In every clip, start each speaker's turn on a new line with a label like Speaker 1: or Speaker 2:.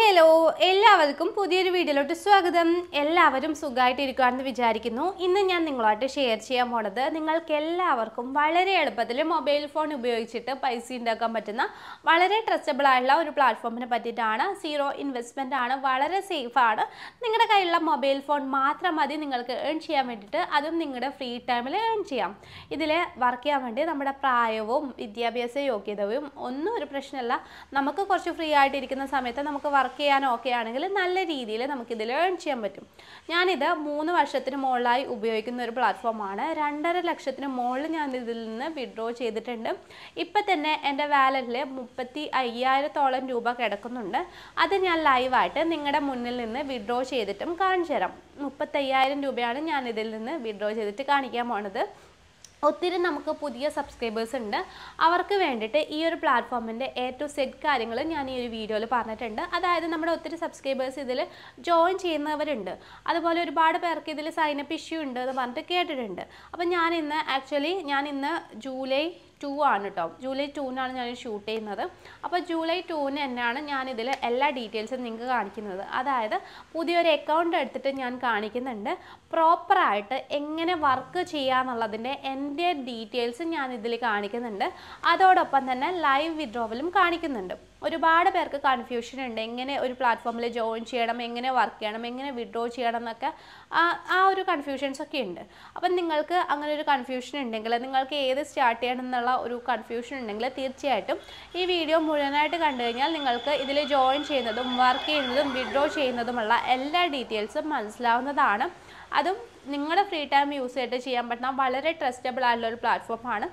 Speaker 1: hello എല്ലാവർക്കും പുതിയൊരു വീഡിയോയിലോട്ട് സ്വാഗതം എല്ലാവരും സുഖമായിട്ടിരിക്കുകയാണെന്ന് വിചാരിക്കുന്നു ഇന്ന് ഞാൻ നിങ്ങളായിട്ട് ഷെയർ ചെയ്യാൻ പോണത് നിങ്ങൾക്ക് എല്ലാവർക്കും വളരെ എളുപ്പത്തിൽ മൊബൈൽ ഫോൺ ഉപയോഗിച്ചിട്ട് പൈസ ഉണ്ടാക്കാൻ പറ്റുന്ന വളരെ ട്രസ്റ്റബിൾ ആയിട്ടുള്ള ഒരു പ്ലാറ്റ്ഫോമിനെ പറ്റിയിട്ടാണ് സീറോ ഇൻവെസ്റ്റ്മെൻ്റ് ആണ് വളരെ സേഫാണ് നിങ്ങളുടെ കയ്യിലുള്ള മൊബൈൽ ഫോൺ മാത്രം മതി നിങ്ങൾക്ക് ഏൺ ചെയ്യാൻ വേണ്ടിയിട്ട് അതും നിങ്ങളുടെ ഫ്രീ ടൈമിൽ ഏൺ ചെയ്യാം ഇതിൽ വർക്ക് ചെയ്യാൻ വേണ്ടി നമ്മുടെ പ്രായവും വിദ്യാഭ്യാസ യോഗ്യതയും ഒന്നും ഒരു പ്രശ്നമല്ല നമുക്ക് കുറച്ച് ഫ്രീ ആയിട്ടിരിക്കുന്ന സമയത്ത് നമുക്ക് വർക്ക് വർക്ക് ചെയ്യാനോ ഒക്കെ ആണെങ്കിൽ നല്ല രീതിയിൽ നമുക്കിതിൽ ഏൺ ചെയ്യാൻ പറ്റും ഞാനിത് മൂന്ന് വർഷത്തിന് മുകളിലായി ഉപയോഗിക്കുന്ന ഒരു പ്ലാറ്റ്ഫോമാണ് രണ്ടര ലക്ഷത്തിന് മുകളിൽ ഞാൻ ഇതിൽ നിന്ന് വിഡ്രോ ചെയ്തിട്ടുണ്ട് ഇപ്പം തന്നെ എൻ്റെ വാലറ്റിൽ മുപ്പത്തി അയ്യായിരത്തോളം രൂപ കിടക്കുന്നുണ്ട് അത് ഞാൻ ലൈവായിട്ട് നിങ്ങളുടെ മുന്നിൽ നിന്ന് വിഡ്രോ ചെയ്തിട്ടും കാണിച്ചു തരാം മുപ്പത്തയ്യായിരം രൂപയാണ് ഞാൻ ഇതിൽ നിന്ന് വിഡ്രോ ചെയ്തിട്ട് കാണിക്കാൻ പോണത് ഒത്തിരി നമുക്ക് പുതിയ സബ്സ്ക്രൈബേഴ്സ് ഉണ്ട് അവർക്ക് വേണ്ടിയിട്ട് ഈ ഒരു പ്ലാറ്റ്ഫോമിൻ്റെ എ ടു സെറ്റ് കാര്യങ്ങൾ ഞാൻ ഈ ഒരു വീഡിയോയിൽ പറഞ്ഞിട്ടുണ്ട് അതായത് നമ്മുടെ ഒത്തിരി സബ്സ്ക്രൈബേഴ്സ് ഇതിൽ ജോയിൻ ചെയ്യുന്നവരുണ്ട് അതുപോലെ ഒരുപാട് പേർക്ക് ഇതിൽ സൈനപ്പ് ഇഷ്യൂ ഉണ്ട് എന്ന് പറഞ്ഞിട്ട് കേട്ടിട്ടുണ്ട് അപ്പോൾ ഞാൻ ആക്ച്വലി ഞാൻ ജൂലൈ ടു ആണ് കേട്ടോ ജൂലൈ ടൂവിനാണ് ഞാൻ ഷൂട്ട് ചെയ്യുന്നത് അപ്പോൾ ജൂലൈ ടൂവിന് തന്നെയാണ് ഇതിൽ എല്ലാ ഡീറ്റെയിൽസും നിങ്ങൾക്ക് കാണിക്കുന്നത് അതായത് പുതിയൊരു അക്കൗണ്ട് എടുത്തിട്ട് ഞാൻ കാണിക്കുന്നുണ്ട് പ്രോപ്പറായിട്ട് എങ്ങനെ വർക്ക് ചെയ്യാന്നുള്ളതിൻ്റെ എൻ്റെ ഡീറ്റെയിൽസ് ഞാൻ ഇതിൽ കാണിക്കുന്നുണ്ട് അതോടൊപ്പം തന്നെ ലൈവ് വിഡ്രോവലും കാണിക്കുന്നുണ്ട് ഒരുപാട് പേർക്ക് കൺഫ്യൂഷൻ ഉണ്ട് എങ്ങനെ ഒരു പ്ലാറ്റ്ഫോമിൽ ജോയിൻ ചെയ്യണം എങ്ങനെ വർക്ക് ചെയ്യണം എങ്ങനെ വിഡ്രോ ചെയ്യണം എന്നൊക്കെ ആ ഒരു കൺഫ്യൂഷൻസ് ഒക്കെ ഉണ്ട് അപ്പം നിങ്ങൾക്ക് അങ്ങനെ ഒരു കൺഫ്യൂഷൻ ഉണ്ടെങ്കിൽ നിങ്ങൾക്ക് ഏത് സ്റ്റാർട്ട് ചെയ്യണം എന്നുള്ള ഒരു കൺഫ്യൂഷൻ ഉണ്ടെങ്കിൽ തീർച്ചയായിട്ടും ഈ വീഡിയോ മുഴുവനായിട്ട് കണ്ടു കഴിഞ്ഞാൽ നിങ്ങൾക്ക് ഇതിൽ ജോയിൻ ചെയ്യുന്നതും വർക്ക് ചെയ്യുന്നതും വിഡ്രോ ചെയ്യുന്നതുമുള്ള എല്ലാ ഡീറ്റെയിൽസും മനസ്സിലാവുന്നതാണ് അതും നിങ്ങളുടെ ഫ്രീ ടൈം യൂസ് ചെയ്തിട്ട് ചെയ്യാൻ പറ്റുന്ന വളരെ ട്രസ്റ്റബിൾ ആയിട്ടുള്ള ഒരു പ്ലാറ്റ്ഫോമാണ്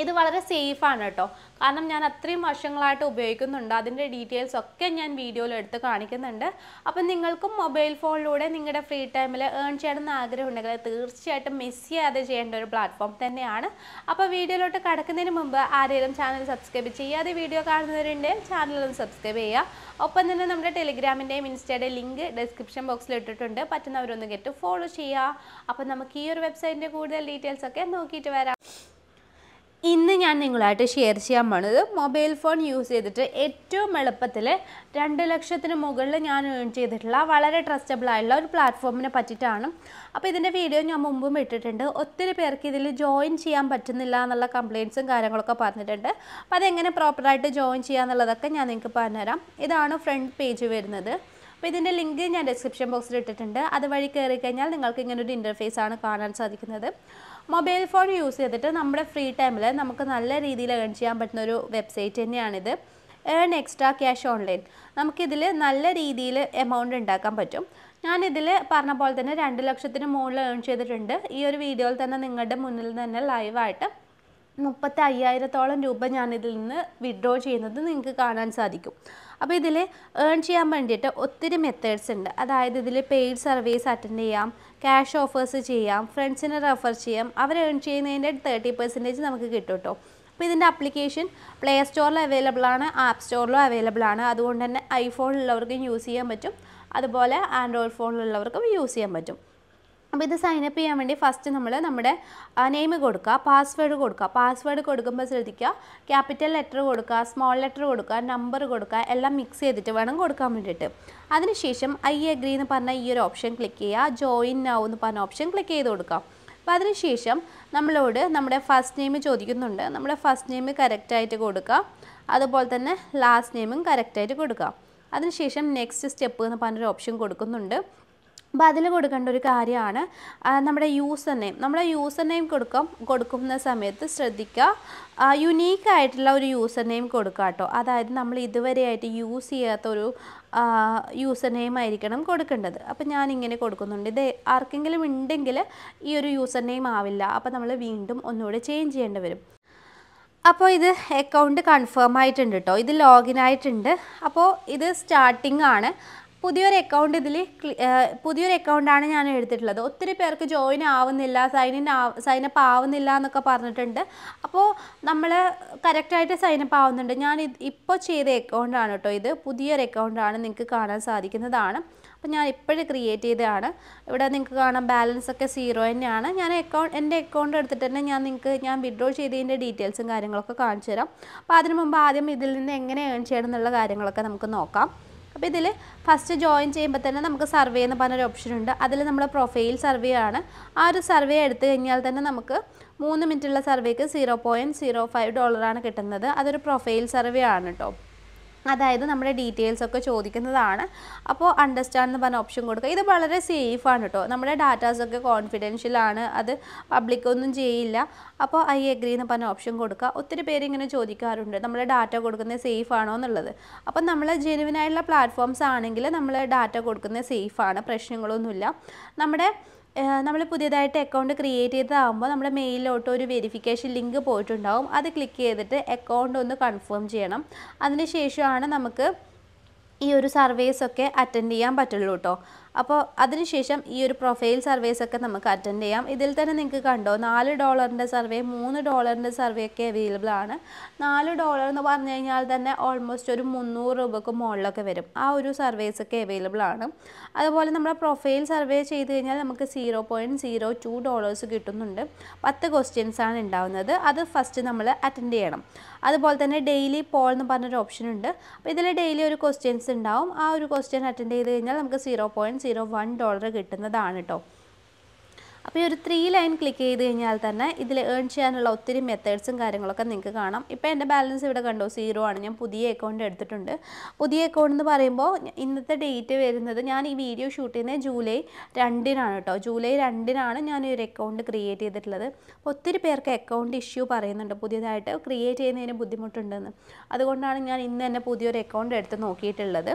Speaker 1: ഇത് വളരെ സേഫാണ് കേട്ടോ കാരണം ഞാൻ അത്രയും വർഷങ്ങളായിട്ട് ഉപയോഗിക്കുന്നുണ്ട് അതിൻ്റെ ഡീറ്റെയിൽസ് ഒക്കെ ഞാൻ വീഡിയോയിൽ എടുത്ത് കാണിക്കുന്നുണ്ട് അപ്പം നിങ്ങൾക്കും മൊബൈൽ ഫോണിലൂടെ നിങ്ങളുടെ ഫ്രീ ടൈമിൽ ഏൺ ചെയ്യണമെന്ന് ആഗ്രഹമുണ്ടെങ്കിൽ തീർച്ചയായിട്ടും മിസ് ചെയ്യാതെ ചെയ്യേണ്ട ഒരു പ്ലാറ്റ്ഫോം തന്നെയാണ് അപ്പോൾ വീഡിയോയിലോട്ട് കടക്കുന്നതിന് മുമ്പ് ആരെങ്കിലും ചാനൽ സബ്സ്ക്രൈബ് ചെയ്യാതെ വീഡിയോ കാണുന്നവരുണ്ട് ചാനലൊന്ന് സബ്സ്ക്രൈബ് ചെയ്യുക ഒപ്പം തന്നെ നമ്മുടെ ടെലിഗ്രാമിൻ്റെയും ഇൻസ്റ്റയുടെയും ലിങ്ക് ഡിസ്ക്രിപ്ഷൻ ബോക്സിൽ ഇട്ടിട്ടുണ്ട് പറ്റുന്നവരൊന്ന് കേട്ട് ഫോളോ ചെയ്യുക അപ്പം നമുക്ക് ഈ ഒരു വെബ്സൈറ്റിൻ്റെ കൂടുതൽ ഡീറ്റെയിൽസ് ഒക്കെ നോക്കിയിട്ട് വരാം ഇന്ന് ഞാൻ നിങ്ങളായിട്ട് ഷെയർ ചെയ്യാൻ പോണത് മൊബൈൽ ഫോൺ യൂസ് ചെയ്തിട്ട് ഏറ്റവും എളുപ്പത്തിൽ രണ്ട് ലക്ഷത്തിന് മുകളിൽ ഞാൻ ഏൺ ചെയ്തിട്ടുള്ള വളരെ ട്രസ്റ്റബിൾ ആയിട്ടുള്ള ഒരു പ്ലാറ്റ്ഫോമിനെ പറ്റിയിട്ടാണ് അപ്പോൾ ഇതിൻ്റെ വീഡിയോ ഞാൻ മുമ്പും ഇട്ടിട്ടുണ്ട് ഒത്തിരി പേർക്ക് ഇതിൽ ജോയിൻ ചെയ്യാൻ പറ്റുന്നില്ല എന്നുള്ള കംപ്ലയിൻസും കാര്യങ്ങളൊക്കെ പറഞ്ഞിട്ടുണ്ട് അപ്പോൾ അതെങ്ങനെ പ്രോപ്പറായിട്ട് ജോയിൻ ചെയ്യുക എന്നുള്ളതൊക്കെ ഞാൻ നിങ്ങൾക്ക് പറഞ്ഞുതരാം ഇതാണ് ഫ്രണ്ട് പേജ് വരുന്നത് അപ്പോൾ ഇതിൻ്റെ ലിങ്ക് ഞാൻ ഡിസ്ക്രിപ്ഷൻ ബോക്സിൽ ഇട്ടിട്ടുണ്ട് അതുവഴി കയറി കഴിഞ്ഞാൽ നിങ്ങൾക്ക് ഇങ്ങനൊരു ഇൻ്റർഫേസ് ആണ് കാണാൻ സാധിക്കുന്നത് മൊബൈൽ ഫോൺ യൂസ് ചെയ്തിട്ട് നമ്മുടെ ഫ്രീ ടൈമിൽ നമുക്ക് നല്ല രീതിയിൽ ഏൺ ചെയ്യാൻ പറ്റുന്ന ഒരു വെബ്സൈറ്റ് തന്നെയാണിത് ഏൺ എക്സ്ട്രാ ക്യാഷ് ഓൺലൈൻ നമുക്കിതിൽ നല്ല രീതിയിൽ എമൗണ്ട് ഉണ്ടാക്കാൻ പറ്റും ഞാനിതിൽ പറഞ്ഞ പോലെ തന്നെ രണ്ട് ലക്ഷത്തിന് മുകളിൽ ഏൺ ചെയ്തിട്ടുണ്ട് ഈ ഒരു വീഡിയോയിൽ തന്നെ നിങ്ങളുടെ മുന്നിൽ തന്നെ ലൈവായിട്ട് മുപ്പത്തി അയ്യായിരത്തോളം രൂപ ഞാനിതിൽ നിന്ന് വിഡ്രോ ചെയ്യുന്നത് നിങ്ങൾക്ക് കാണാൻ സാധിക്കും അപ്പോൾ ഇതിൽ ഏൺ ചെയ്യാൻ വേണ്ടിയിട്ട് ഒത്തിരി മെത്തേഡ്സ് ഉണ്ട് അതായത് ഇതിൽ പെയ്ഡ് സർവീസ് അറ്റൻഡ് ചെയ്യാം ക്യാഷ് ഓഫേഴ്സ് ചെയ്യാം ഫ്രണ്ട്സിനെ റെഫർ ചെയ്യാം അവർ ഏൺ ചെയ്യുന്നതിൻ്റെ തേർട്ടി പെർസെൻറ്റേജ് നമുക്ക് കിട്ടും കേട്ടോ അപ്പോൾ ഇതിൻ്റെ അപ്ലിക്കേഷൻ പ്ലേ സ്റ്റോറിൽ അവൈലബിൾ ആണ് ആപ്പ് സ്റ്റോറിലും അവൈലബിൾ ആണ് അതുകൊണ്ട് തന്നെ ഐഫോണിലുള്ളവർക്കും യൂസ് ചെയ്യാൻ പറ്റും അതുപോലെ ആൻഡ്രോയിഡ് ഫോണിലുള്ളവർക്കും യൂസ് ചെയ്യാൻ പറ്റും അപ്പോൾ ഇത് സൈനപ്പ് ചെയ്യാൻ വേണ്ടി ഫസ്റ്റ് നമ്മൾ നമ്മുടെ നെയിം കൊടുക്കുക പാസ്വേഡ് കൊടുക്കുക പാസ്വേഡ് കൊടുക്കുമ്പോൾ ശ്രദ്ധിക്കുക ക്യാപിറ്റൽ ലെറ്റർ കൊടുക്കുക സ്മോൾ ലെറ്റർ കൊടുക്കുക നമ്പർ കൊടുക്കുക എല്ലാം മിക്സ് ചെയ്തിട്ട് വേണം കൊടുക്കാൻ വേണ്ടിയിട്ട് അതിനുശേഷം ഐ അഗ്രി എന്ന് പറഞ്ഞ ഈ ഒരു ഓപ്ഷൻ ക്ലിക്ക് ചെയ്യുക ജോയിൻ നൗ എന്ന് പറഞ്ഞ ഓപ്ഷൻ ക്ലിക്ക് ചെയ്ത് കൊടുക്കുക അപ്പോൾ അതിനുശേഷം നമ്മളോട് നമ്മുടെ ഫസ്റ്റ് നെയിം ചോദിക്കുന്നുണ്ട് നമ്മുടെ ഫസ്റ്റ് നെയിം കറക്റ്റായിട്ട് കൊടുക്കുക അതുപോലെ തന്നെ ലാസ്റ്റ് നെയിമും കറക്റ്റായിട്ട് കൊടുക്കുക അതിനുശേഷം നെക്സ്റ്റ് സ്റ്റെപ്പ് എന്ന് പറഞ്ഞൊരു ഓപ്ഷൻ കൊടുക്കുന്നുണ്ട് അപ്പോൾ അതിൽ കൊടുക്കേണ്ട ഒരു കാര്യമാണ് നമ്മുടെ യൂസർ നെയിം നമ്മുടെ യൂസർ നെയിം കൊടുക്കും കൊടുക്കുന്ന സമയത്ത് ശ്രദ്ധിക്കുക യുനീക്ക് ആയിട്ടുള്ള ഒരു യൂസർ നെയിം കൊടുക്കുക കേട്ടോ അതായത് നമ്മൾ ഇതുവരെയായിട്ട് യൂസ് ചെയ്യാത്ത ഒരു യൂസർ നെയിം ആയിരിക്കണം കൊടുക്കേണ്ടത് അപ്പോൾ ഞാൻ ഇങ്ങനെ കൊടുക്കുന്നുണ്ട് ഇത് ആർക്കെങ്കിലും ഉണ്ടെങ്കിൽ ഈ ഒരു യൂസർ നെയിം ആവില്ല അപ്പോൾ നമ്മൾ വീണ്ടും ഒന്നുകൂടെ ചേഞ്ച് ചെയ്യേണ്ടി വരും അപ്പോൾ ഇത് അക്കൗണ്ട് കൺഫേം ആയിട്ടുണ്ട് കേട്ടോ ഇത് ലോഗിൻ ആയിട്ടുണ്ട് അപ്പോൾ ഇത് സ്റ്റാർട്ടിംഗ് ആണ് പുതിയൊരു അക്കൗണ്ട് ഇതിൽ പുതിയൊരു അക്കൗണ്ടാണ് ഞാൻ എടുത്തിട്ടുള്ളത് ഒത്തിരി പേർക്ക് ജോയിൻ ആവുന്നില്ല സൈനിൻ സൈനപ്പ് ആവുന്നില്ല എന്നൊക്കെ പറഞ്ഞിട്ടുണ്ട് അപ്പോൾ നമ്മൾ കറക്റ്റായിട്ട് സൈനപ്പ് ആവുന്നുണ്ട് ഞാൻ ഇപ്പോൾ ചെയ്ത അക്കൗണ്ടാണ് കേട്ടോ ഇത് പുതിയൊരു അക്കൗണ്ടാണ് നിങ്ങൾക്ക് കാണാൻ സാധിക്കുന്നതാണ് അപ്പോൾ ഞാൻ ഇപ്പോഴും ക്രിയേറ്റ് ചെയ്തതാണ് ഇവിടെ നിങ്ങൾക്ക് കാണാം ബാലൻസ് ഒക്കെ സീറോ തന്നെയാണ് ഞാൻ അക്കൗണ്ട് എൻ്റെ അക്കൗണ്ട് എടുത്തിട്ട് തന്നെ ഞാൻ നിങ്ങൾക്ക് ഞാൻ വിഡ്രോ ചെയ്തതിൻ്റെ ഡീറ്റെയിൽസും കാര്യങ്ങളൊക്കെ കാണിച്ചു തരാം അപ്പോൾ അതിന് മുമ്പ് ആദ്യം ഇതിൽ നിന്ന് എങ്ങനെ ഏൺ ചെയ്യണം എന്നുള്ള കാര്യങ്ങളൊക്കെ നമുക്ക് നോക്കാം അപ്പോൾ ഇതിൽ ഫസ്റ്റ് ജോയിൻ ചെയ്യുമ്പോൾ തന്നെ നമുക്ക് സർവേ എന്ന് പറഞ്ഞൊരു ഓപ്ഷൻ ഉണ്ട് അതിൽ നമ്മുടെ പ്രൊഫൈൽ സർവേ ആണ് ആ ഒരു സർവേ എടുത്തു കഴിഞ്ഞാൽ തന്നെ നമുക്ക് മൂന്ന് മിനിറ്റുള്ള സർവേക്ക് സീറോ പോയിൻറ്റ് സീറോ ഫൈവ് ഡോളറാണ് കിട്ടുന്നത് അതൊരു പ്രൊഫൈൽ സർവേ ആണ് കേട്ടോ അതായത് നമ്മുടെ ഡീറ്റെയിൽസ് ഒക്കെ ചോദിക്കുന്നതാണ് അപ്പോൾ അണ്ടർസ്റ്റാൻഡ് എന്ന് പറഞ്ഞ ഓപ്ഷൻ കൊടുക്കുക ഇത് വളരെ സേഫ് ആണ് കേട്ടോ നമ്മുടെ ഡാറ്റാസ് ഒക്കെ കോൺഫിഡൻഷ്യൽ ആണ് അത് പബ്ലിക് ഒന്നും ചെയ്യില്ല അപ്പോൾ ഐ എഗ്രി എന്ന് പറഞ്ഞ ഓപ്ഷൻ കൊടുക്കുക ഒത്തിരി പേര് ഇങ്ങനെ ചോദിക്കാറുണ്ട് നമ്മുടെ ഡാറ്റ കൊടുക്കുന്നത് സേഫ് ആണോ എന്നുള്ളത് അപ്പം നമ്മൾ ജെനുവിനായിട്ടുള്ള പ്ലാറ്റ്ഫോംസ് ആണെങ്കിൽ നമ്മൾ ഡാറ്റ കൊടുക്കുന്നത് സേഫാണ് പ്രശ്നങ്ങളൊന്നുമില്ല നമ്മുടെ നമ്മൾ പുതിയതായിട്ട് അക്കൗണ്ട് ക്രിയേറ്റ് ചെയ്തതാകുമ്പോൾ നമ്മുടെ മെയിലിലോട്ട് ഒരു വെരിഫിക്കേഷൻ ലിങ്ക് പോയിട്ടുണ്ടാവും അത് ക്ലിക്ക് ചെയ്തിട്ട് അക്കൗണ്ട് ഒന്ന് കൺഫേം ചെയ്യണം അതിനുശേഷമാണ് നമുക്ക് ഈ ഒരു സർവേസ് ഒക്കെ അറ്റൻഡ് ചെയ്യാൻ പറ്റുള്ളൂ കേട്ടോ അപ്പോൾ അതിനുശേഷം ഈ ഒരു പ്രൊഫൈൽ സർവേസ് ഒക്കെ നമുക്ക് അറ്റൻഡ് ചെയ്യാം ഇതിൽ തന്നെ നിങ്ങൾക്ക് കണ്ടോ നാല് ഡോളറിൻ്റെ സർവേ മൂന്ന് ഡോളറിൻ്റെ സർവേ ഒക്കെ അവൈലബിൾ ആണ് നാല് ഡോളർ എന്ന് പറഞ്ഞു കഴിഞ്ഞാൽ തന്നെ ഓൾമോസ്റ്റ് ഒരു മുന്നൂറ് രൂപക്ക് മുകളിലൊക്കെ വരും ആ ഒരു സർവേസ് ഒക്കെ അവൈലബിൾ ആണ് അതുപോലെ നമ്മുടെ പ്രൊഫൈൽ സർവേ ചെയ്ത് കഴിഞ്ഞാൽ നമുക്ക് zero point zero two dollars കിട്ടുന്നുണ്ട് പത്ത് ആണ് ഉണ്ടാവുന്നത് അത് ഫസ്റ്റ് നമ്മൾ അറ്റൻഡ് ചെയ്യണം അതുപോലെ തന്നെ ഡെയിലി പോൾ എന്ന് പറഞ്ഞൊരു ഓപ്ഷൻ ഉണ്ട് അപ്പോൾ ഇതിൽ ഡെയിലി ഒരു ക്വസ്റ്റ്യൻസ് ഉണ്ടാവും ആ ഒരു ക്വസ്റ്റ്യൻ അറ്റൻഡ് ചെയ്ത് കഴിഞ്ഞാൽ നമുക്ക് zero point zero one dollar കിട്ടുന്നതാണ് കേട്ടോ അപ്പോൾ ഈ ഒരു ത്രീ ലൈൻ ക്ലിക്ക് ചെയ്ത് കഴിഞ്ഞാൽ തന്നെ ഇതിൽ ഏൺ ചെയ്യാനുള്ള ഒത്തിരി മെത്തേഡ്സും കാര്യങ്ങളൊക്കെ നിങ്ങൾക്ക് കാണാം ഇപ്പോൾ എൻ്റെ ബാലൻസ് ഇവിടെ കണ്ടോ സീറോ ആണ് ഞാൻ പുതിയ അക്കൗണ്ട് എടുത്തിട്ടുണ്ട് പുതിയ അക്കൗണ്ട് എന്ന് പറയുമ്പോൾ ഇന്നത്തെ ഡേറ്റ് വരുന്നത് ഞാൻ ഈ വീഡിയോ ഷൂട്ട് ചെയ്യുന്നത് ജൂലൈ രണ്ടിനാണ് കേട്ടോ ജൂലൈ രണ്ടിനാണ് ഞാൻ ഈ ഒരു അക്കൗണ്ട് ക്രിയേറ്റ് ചെയ്തിട്ടുള്ളത് അപ്പോൾ ഒത്തിരി പേർക്ക് അക്കൗണ്ട് ഇഷ്യൂ പറയുന്നുണ്ട് പുതിയതായിട്ട് ക്രിയേറ്റ് ചെയ്യുന്നതിന് ബുദ്ധിമുട്ടുണ്ടെന്ന് അതുകൊണ്ടാണ് ഞാൻ ഇന്ന് തന്നെ പുതിയൊരു അക്കൗണ്ട് എടുത്ത് നോക്കിയിട്ടുള്ളത്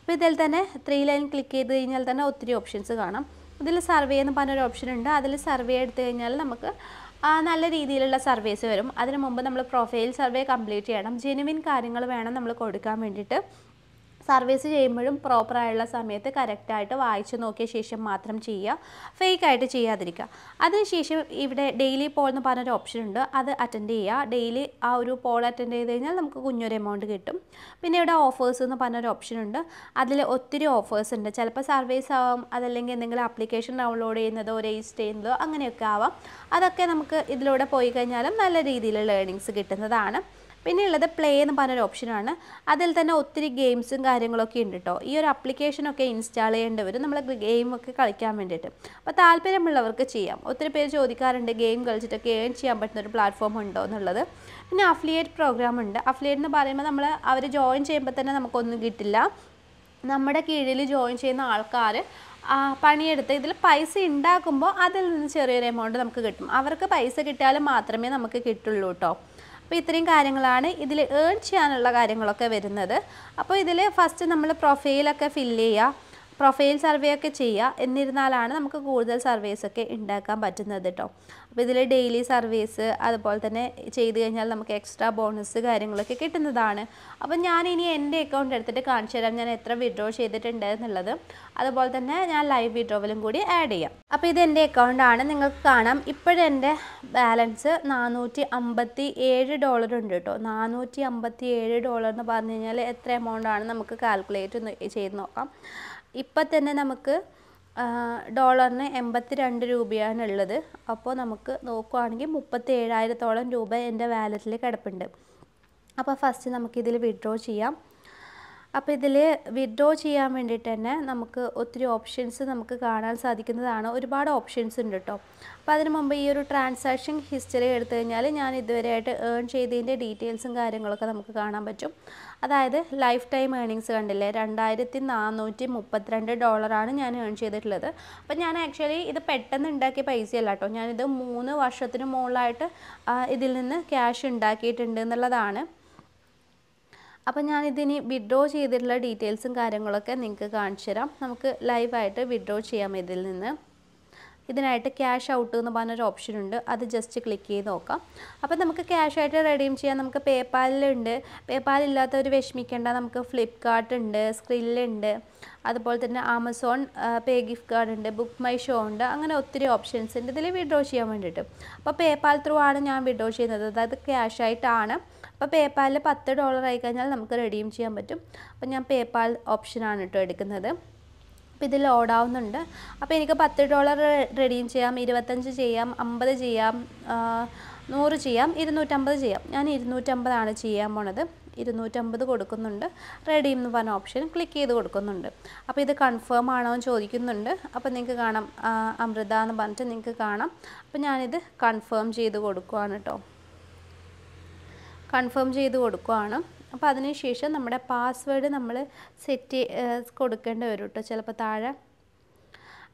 Speaker 1: അപ്പോൾ ഇതിൽ തന്നെ ത്രീ ലൈൻ ക്ലിക്ക് ചെയ്ത് കഴിഞ്ഞാൽ തന്നെ ഒത്തിരി ഓപ്ഷൻസ് കാണാം അതിൽ സർവേ എന്ന് പറഞ്ഞൊരു ഓപ്ഷൻ ഉണ്ട് അതിൽ സർവേ എടുത്തു കഴിഞ്ഞാൽ നമുക്ക് നല്ല രീതിയിലുള്ള സർവേസ് വരും അതിനു മുമ്പ് നമ്മൾ പ്രൊഫൈൽ സർവേ കംപ്ലീറ്റ് ചെയ്യണം ജെനുവിൻ കാര്യങ്ങൾ വേണം നമ്മൾ കൊടുക്കാൻ വേണ്ടിയിട്ട് സർവീസ് ചെയ്യുമ്പോഴും പ്രോപ്പറായുള്ള സമയത്ത് കറക്റ്റായിട്ട് വായിച്ചു നോക്കിയ ശേഷം മാത്രം ചെയ്യുക ഫേക്കായിട്ട് ചെയ്യാതിരിക്കുക അതിനുശേഷം ഇവിടെ ഡെയിലി പോൾ എന്ന് പറഞ്ഞൊരു ഓപ്ഷൻ ഉണ്ട് അത് അറ്റൻഡ് ചെയ്യുക ഡെയിലി ആ ഒരു പോൾ അറ്റൻഡ് ചെയ്ത് കഴിഞ്ഞാൽ നമുക്ക് കുഞ്ഞൊരു എമൗണ്ട് കിട്ടും പിന്നെ ഇവിടെ ഓഫേഴ്സ് എന്ന് പറഞ്ഞൊരു ഓപ്ഷൻ ഉണ്ട് അതിൽ ഒത്തിരി ഓഫേഴ്സ് ഉണ്ട് ചിലപ്പോൾ സർവീസ് ആവാം അതല്ലെങ്കിൽ എന്തെങ്കിലും ആപ്ലിക്കേഷൻ ഡൗൺലോഡ് ചെയ്യുന്നതോ രജിസ്റ്റർ ചെയ്യുന്നതോ അങ്ങനെയൊക്കെ ആവാം അതൊക്കെ നമുക്ക് ഇതിലൂടെ പോയി കഴിഞ്ഞാലും നല്ല രീതിയിൽ ലേണിങ്സ് കിട്ടുന്നതാണ് പിന്നെയുള്ളത് പ്ലേ എന്ന് പറഞ്ഞൊരു ഓപ്ഷനാണ് അതിൽ തന്നെ ഒത്തിരി ഗെയിംസും കാര്യങ്ങളൊക്കെ ഉണ്ട് കേട്ടോ ഈ ഒരു അപ്ലിക്കേഷനൊക്കെ ഇൻസ്റ്റാൾ ചെയ്യേണ്ടി വരും നമ്മൾ ഗെയിമൊക്കെ കളിക്കാൻ വേണ്ടിയിട്ട് അപ്പോൾ താല്പര്യമുള്ളവർക്ക് ചെയ്യാം ഒത്തിരി പേര് ചോദിക്കാറുണ്ട് ഗെയിം കളിച്ചിട്ടൊക്കെ ഏൺ ചെയ്യാൻ പറ്റുന്ന ഒരു പ്ലാറ്റ്ഫോം ഉണ്ടോ എന്നുള്ളത് പിന്നെ അഫിലിയേറ്റ് പ്രോഗ്രാം ഉണ്ട് അഫ്ലിയേറ്റ് എന്ന് പറയുമ്പോൾ നമ്മൾ അവർ ജോയിൻ ചെയ്യുമ്പോൾ തന്നെ നമുക്കൊന്നും കിട്ടില്ല നമ്മുടെ കീഴിൽ ജോയിൻ ചെയ്യുന്ന ആൾക്കാർ പണിയെടുത്ത് ഇതിൽ പൈസ ഉണ്ടാക്കുമ്പോൾ അതിൽ നിന്ന് ചെറിയൊരു എമൗണ്ട് നമുക്ക് കിട്ടും അവർക്ക് പൈസ കിട്ടിയാൽ മാത്രമേ നമുക്ക് കിട്ടുള്ളൂ കേട്ടോ അപ്പോൾ ഇത്രയും കാര്യങ്ങളാണ് ഇതിൽ ഏൺ ചെയ്യാനുള്ള കാര്യങ്ങളൊക്കെ വരുന്നത് അപ്പോൾ ഇതിൽ ഫസ്റ്റ് നമ്മൾ പ്രൊഫൈലൊക്കെ ഫില്ല് ചെയ്യുക പ്രൊഫൈൽ സർവേ ഒക്കെ ചെയ്യുക എന്നിരുന്നാലാണ് നമുക്ക് കൂടുതൽ സർവേസ് ഒക്കെ ഉണ്ടാക്കാൻ പറ്റുന്നത് കേട്ടോ അപ്പോൾ ഇതിൽ ഡെയിലി സർവീസ് അതുപോലെ തന്നെ ചെയ്ത് കഴിഞ്ഞാൽ നമുക്ക് എക്സ്ട്രാ ബോണസ് കാര്യങ്ങളൊക്കെ കിട്ടുന്നതാണ് അപ്പോൾ ഞാൻ ഇനി എൻ്റെ അക്കൗണ്ട് എടുത്തിട്ട് കാണിച്ചു തരാം ഞാൻ എത്ര വിഡ്രോ ചെയ്തിട്ടുണ്ട് എന്നുള്ളത് അതുപോലെ തന്നെ ഞാൻ ലൈവ് വിഡ്രോവലും കൂടി ആഡ് ചെയ്യാം അപ്പോൾ ഇത് എൻ്റെ അക്കൗണ്ടാണ് നിങ്ങൾക്ക് കാണാം ഇപ്പോഴെൻ്റെ ബാലൻസ് നാനൂറ്റി അമ്പത്തി ഏഴ് ഡോളർ ഉണ്ട് കേട്ടോ നാനൂറ്റി അമ്പത്തി ഏഴ് ഡോളർ എന്ന് പറഞ്ഞു കഴിഞ്ഞാൽ എത്ര എമൗണ്ടാണ് നമുക്ക് കാൽക്കുലേറ്റ് ചെയ്ത് നോക്കാം ഇപ്പം തന്നെ നമുക്ക് ഡോളറിന് എൺപത്തി രണ്ട് രൂപയാണ് ഉള്ളത് അപ്പോൾ നമുക്ക് നോക്കുവാണെങ്കിൽ മുപ്പത്തി ഏഴായിരത്തോളം രൂപ എൻ്റെ വാലറ്റിൽ കിടപ്പുണ്ട് അപ്പോൾ ഫസ്റ്റ് നമുക്കിതിൽ വിഡ്രോ ചെയ്യാം അപ്പോൾ ഇതിൽ വിഡ്രോ ചെയ്യാൻ വേണ്ടിയിട്ട് തന്നെ നമുക്ക് ഒത്തിരി ഓപ്ഷൻസ് നമുക്ക് കാണാൻ സാധിക്കുന്നതാണ് ഒരുപാട് ഓപ്ഷൻസ് ഉണ്ട് കേട്ടോ അപ്പോൾ അതിന് മുമ്പ് ഈ ഒരു ട്രാൻസാക്ഷൻ ഹിസ്റ്ററി എടുത്തു കഴിഞ്ഞാൽ ഞാൻ ഇതുവരെയായിട്ട് ഏൺ ചെയ്തതിൻ്റെ ഡീറ്റെയിൽസും കാര്യങ്ങളൊക്കെ നമുക്ക് കാണാൻ പറ്റും അതായത് ലൈഫ് ടൈം ഏണിങ്സ് കണ്ടില്ലേ രണ്ടായിരത്തി നാനൂറ്റി മുപ്പത്തിരണ്ട് ഡോളറാണ് ഞാൻ ഏൺ ചെയ്തിട്ടുള്ളത് അപ്പോൾ ഞാൻ ആക്ച്വലി ഇത് പെട്ടെന്ന് ഉണ്ടാക്കിയ പൈസയല്ല കേട്ടോ ഞാനിത് മൂന്ന് വർഷത്തിന് മുകളിലായിട്ട് ഇതിൽ നിന്ന് ക്യാഷ് ഉണ്ടാക്കിയിട്ടുണ്ട് എന്നുള്ളതാണ് അപ്പോൾ ഞാനിതിനി വിഡ്രോ ചെയ്തിട്ടുള്ള ഡീറ്റെയിൽസും കാര്യങ്ങളൊക്കെ നിങ്ങൾക്ക് കാണിച്ചു തരാം നമുക്ക് ലൈവായിട്ട് വിഡ്രോ ചെയ്യാം ഇതിൽ നിന്ന് ഇതിനായിട്ട് ക്യാഷ് ഔട്ട് എന്ന് പറഞ്ഞൊരു ഓപ്ഷൻ ഉണ്ട് അത് ജസ്റ്റ് ക്ലിക്ക് ചെയ്ത് നോക്കാം അപ്പോൾ നമുക്ക് ക്യാഷ് ആയിട്ട് റെഡീം ചെയ്യാം നമുക്ക് പേപ്പാലിലുണ്ട് പേപ്പാൽ ഇല്ലാത്തവർ വിഷമിക്കേണ്ട നമുക്ക് ഫ്ലിപ്കാർട്ട് ഉണ്ട് സ്ക്രില്ലുണ്ട് അതുപോലെ തന്നെ ആമസോൺ പേ ഗിഫ്റ്റ് കാർഡ് ഉണ്ട് ബുക്ക് മൈ ഷോ ഉണ്ട് അങ്ങനെ ഒത്തിരി ഓപ്ഷൻസ് ഉണ്ട് ഇതിൽ വിഡ്രോ ചെയ്യാൻ വേണ്ടിയിട്ട് അപ്പോൾ പേപ്പാൽ ത്രൂ ആണ് ഞാൻ വിഡ്രോ ചെയ്യുന്നത് അതായത് ക്യാഷ് ആയിട്ടാണ് അപ്പോൾ പേപ്പാലിൽ പത്ത് ഡോളർ ആയി കഴിഞ്ഞാൽ നമുക്ക് റെഡീം ചെയ്യാൻ പറ്റും അപ്പോൾ ഞാൻ പേപ്പാൽ ഓപ്ഷനാണ് കേട്ടോ എടുക്കുന്നത് അപ്പോൾ ഇതിൽ ഓടാവുന്നുണ്ട് അപ്പോൾ എനിക്ക് പത്ത് ഡോളർ റെഡീം ചെയ്യാം ഇരുപത്തഞ്ച് ചെയ്യാം അമ്പത് ചെയ്യാം നൂറ് ചെയ്യാം ഇരുന്നൂറ്റമ്പത് ചെയ്യാം ഞാൻ ഇരുന്നൂറ്റമ്പതാണ് ചെയ്യാൻ പോണത് ഇരുന്നൂറ്റമ്പത് കൊടുക്കുന്നുണ്ട് റെഡി എന്ന് പറഞ്ഞ ഓപ്ഷൻ ക്ലിക്ക് ചെയ്ത് കൊടുക്കുന്നുണ്ട് അപ്പോൾ ഇത് കൺഫേം ആണോ എന്ന് ചോദിക്കുന്നുണ്ട് അപ്പോൾ നിങ്ങൾക്ക് കാണാം അമൃത എന്ന് പറഞ്ഞിട്ട് നിങ്ങൾക്ക് കാണാം അപ്പോൾ ഞാനിത് കൺഫേം ചെയ്ത് കൊടുക്കുവാണ് കേട്ടോ കൺഫേം ചെയ്ത് കൊടുക്കുകയാണ് അപ്പോൾ ശേഷം നമ്മുടെ പാസ്വേഡ് നമ്മൾ സെറ്റ് കൊടുക്കേണ്ടി വരും കേട്ടോ ചിലപ്പോൾ താഴെ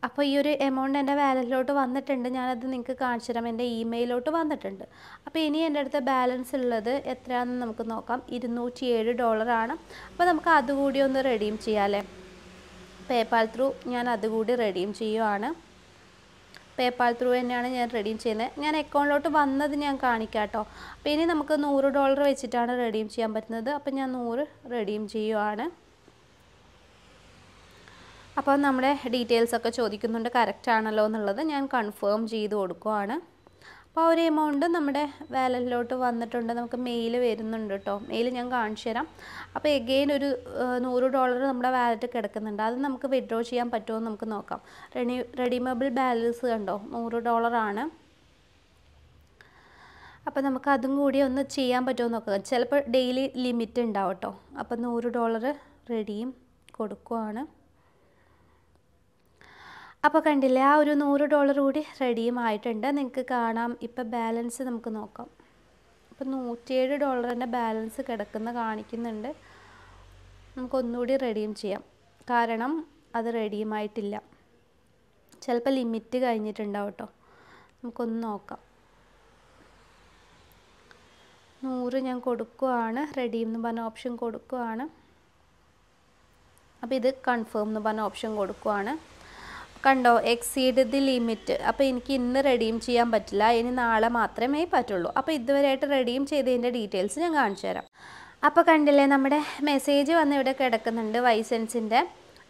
Speaker 1: അപ്പോൾ ഈ ഒരു എമൗണ്ട് എൻ്റെ വാലറ്റിലോട്ട് വന്നിട്ടുണ്ട് ഞാനത് നിങ്ങൾക്ക് കാണിച്ചു തരാം എൻ്റെ ഇമെയിലോട്ട് വന്നിട്ടുണ്ട് അപ്പോൾ ഇനി എൻ്റെ അടുത്ത് ബാലൻസ് ഉള്ളത് എത്രയാണെന്ന് നമുക്ക് നോക്കാം ഇരുന്നൂറ്റി ഏഴ് ഡോളറാണ് അപ്പോൾ നമുക്ക് അതുകൂടി ഒന്ന് റെഡീം ചെയ്യാമല്ലേ പേപ്പാൽ ത്രൂ ഞാൻ അതുകൂടി റെഡീം ചെയ്യുവാണ് പേപ്പാൽ ത്രൂ തന്നെയാണ് ഞാൻ റെഡീം ചെയ്യുന്നത് ഞാൻ അക്കൗണ്ടിലോട്ട് വന്നത് ഞാൻ കാണിക്കാം കേട്ടോ അപ്പോൾ ഇനി നമുക്ക് നൂറ് ഡോളർ വെച്ചിട്ടാണ് റെഡീം ചെയ്യാൻ പറ്റുന്നത് അപ്പോൾ ഞാൻ നൂറ് റെഡീം ചെയ്യുവാണ് അപ്പോൾ നമ്മുടെ ഡീറ്റെയിൽസൊക്കെ ചോദിക്കുന്നുണ്ട് കറക്റ്റ് ആണല്ലോ എന്നുള്ളത് ഞാൻ കൺഫേം ചെയ്ത് കൊടുക്കുവാണ് അപ്പോൾ ഒരു എമൗണ്ട് നമ്മുടെ വാലറ്റിലോട്ട് വന്നിട്ടുണ്ട് നമുക്ക് മെയിൽ വരുന്നുണ്ട് കേട്ടോ മെയിൽ ഞാൻ കാണിച്ചു തരാം അപ്പോൾ എഗെയിൻ ഒരു നൂറ് ഡോളർ നമ്മുടെ വാലറ്റ് കിടക്കുന്നുണ്ട് അത് നമുക്ക് വിഡ്രോ ചെയ്യാൻ പറ്റുമോ എന്ന് നമുക്ക് നോക്കാം റെഡി റെഡീമബിൾ ബാലൻസ് കണ്ടോ നൂറ് ഡോളറാണ് അപ്പോൾ നമുക്ക് അതും കൂടി ഒന്ന് ചെയ്യാൻ പറ്റുമോ നോക്കാം ചിലപ്പോൾ ഡെയിലി ലിമിറ്റ് ഉണ്ടാവും കേട്ടോ അപ്പോൾ നൂറ് ഡോളർ റെഡിയും കൊടുക്കുവാണ് അപ്പോൾ കണ്ടില്ലേ ആ ഒരു നൂറ് ഡോളർ കൂടി റെഡിയും ആയിട്ടുണ്ട് നിങ്ങൾക്ക് കാണാം ഇപ്പോൾ ബാലൻസ് നമുക്ക് നോക്കാം ഇപ്പം നൂറ്റിയേഴ് ഡോളറിൻ്റെ ബാലൻസ് കിടക്കുന്ന കാണിക്കുന്നുണ്ട് നമുക്കൊന്നുകൂടി റെഡിയും ചെയ്യാം കാരണം അത് റെഡിയുമായിട്ടില്ല ചിലപ്പോൾ ലിമിറ്റ് കഴിഞ്ഞിട്ടുണ്ടാവും കേട്ടോ നമുക്കൊന്ന് നോക്കാം നൂറ് ഞാൻ കൊടുക്കുവാണ് റെഡി എന്ന് പറഞ്ഞ ഓപ്ഷൻ കൊടുക്കുവാണ് അപ്പോൾ ഇത് കൺഫേം എന്ന് പറഞ്ഞ ഓപ്ഷൻ കൊടുക്കുവാണ് കണ്ടോ എക്സീഡ് ദി ലിമിറ്റ് അപ്പോൾ എനിക്ക് ഇന്ന് റെഡീം ചെയ്യാൻ പറ്റില്ല ഇനി നാളെ മാത്രമേ പറ്റുള്ളൂ അപ്പോൾ ഇതുവരെയായിട്ട് റെഡീം ചെയ്തതിൻ്റെ ഡീറ്റെയിൽസ് ഞാൻ കാണിച്ചു തരാം അപ്പോൾ കണ്ടില്ലേ നമ്മുടെ മെസ്സേജ് വന്ന് ഇവിടെ കിടക്കുന്നുണ്ട് വൈസൻസിൻ്റെ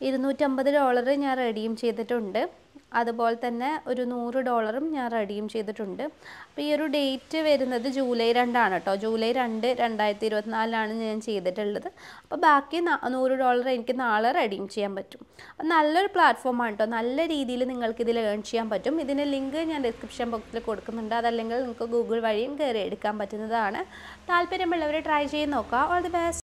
Speaker 1: ഇരുന്നൂറ്റമ്പത് ഡോളർ ഞാൻ റെഡീം ചെയ്തിട്ടുണ്ട് അതുപോലെ തന്നെ ഒരു നൂറ് ഡോളറും ഞാൻ റെഡിയും ചെയ്തിട്ടുണ്ട് അപ്പോൾ ഈ ഒരു ഡേറ്റ് വരുന്നത് ജൂലൈ രണ്ടാണ് കേട്ടോ ജൂലൈ രണ്ട് രണ്ടായിരത്തി ഇരുപത്തിനാലിലാണ് ഞാൻ ചെയ്തിട്ടുള്ളത് അപ്പോൾ ബാക്കി നൂറ് ഡോളർ എനിക്ക് നാളെ റെഡിയും ചെയ്യാൻ പറ്റും അപ്പം നല്ലൊരു പ്ലാറ്റ്ഫോമാണ് കേട്ടോ നല്ല രീതിയിൽ നിങ്ങൾക്ക് ഇതിൽ ഏൺ ചെയ്യാൻ പറ്റും ഇതിൻ്റെ ലിങ്ക് ഞാൻ ഡിസ്ക്രിപ്ഷൻ ബോക്സിൽ കൊടുക്കുന്നുണ്ട് അതല്ലെങ്കിൽ നിങ്ങൾക്ക് ഗൂഗിൾ വഴിയും കയറി എടുക്കാൻ പറ്റുന്നതാണ് താല്പര്യമുള്ളവർ ട്രൈ ചെയ്ത് നോക്കുക ഓൾ ദി ബെസ്റ്റ്